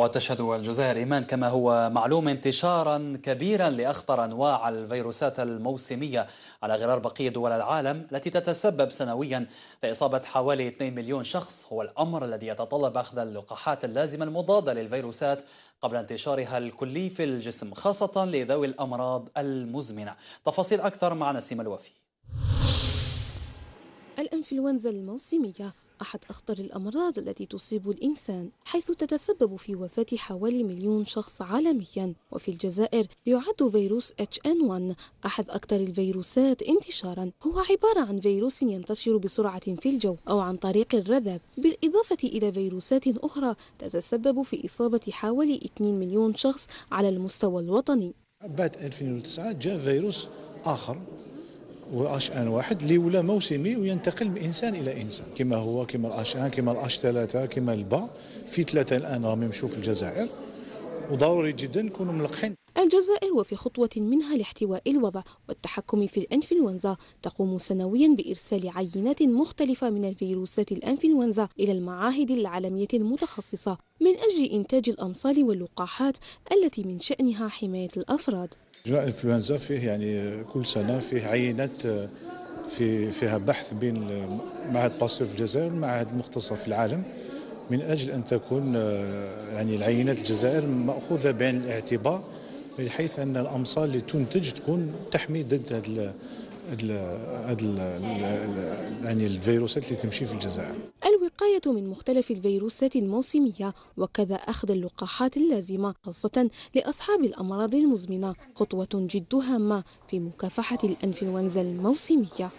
وتشهد الجزائر إيمان كما هو معلوم انتشارا كبيرا لأخطر أنواع الفيروسات الموسمية على غرار بقية دول العالم التي تتسبب سنويا بإصابة حوالي 2 مليون شخص هو الأمر الذي يتطلب أخذ اللقاحات اللازمة المضادة للفيروسات قبل انتشارها الكلي في الجسم خاصة لذوي الأمراض المزمنة تفاصيل أكثر مع نسيم الوفي الإنفلونزا الموسمية أحد أخطر الأمراض التي تصيب الإنسان حيث تتسبب في وفاة حوالي مليون شخص عالميا وفي الجزائر يعد فيروس HN1 أحد أكثر الفيروسات انتشارا هو عبارة عن فيروس ينتشر بسرعة في الجو أو عن طريق الرذاذ بالإضافة إلى فيروسات أخرى تتسبب في إصابة حوالي 2 مليون شخص على المستوى الوطني بعد 2009 جاء فيروس آخر واش ان واحد اللي ولا موسمي وينتقل من انسان الى انسان كما هو كما الاش ان كما الاش ثلاثه كما البا في ثلاثه الان راهم يمشوا في الجزائر وضروري جدا نكونوا ملقحين الجزائر وفي خطوة منها لاحتواء الوضع والتحكم في الأنفلونزا تقوم سنويا بإرسال عينات مختلفة من الفيروسات الأنفلونزا إلى المعاهد العالمية المتخصصة من أجل إنتاج الأمصال واللقاحات التي من شأنها حماية الأفراد جراء الإنفلونزا فيه يعني كل سنة فيه عينات آه، في فيها بحث بين معهد باستور في الجزائر والمعهد المختص في العالم من أجل أن تكون آه، يعني العينات الجزائر مأخوذة بعين الاعتبار بحيث ان الامصال اللي تنتج تكون تحمي ضد هذا هذا يعني الفيروسات اللي تمشي في الجزائر الوقاية من مختلف الفيروسات الموسمية وكذا أخذ اللقاحات اللازمة خاصة لأصحاب الأمراض المزمنة خطوة جد هامة في مكافحة الإنفلونزا الموسمية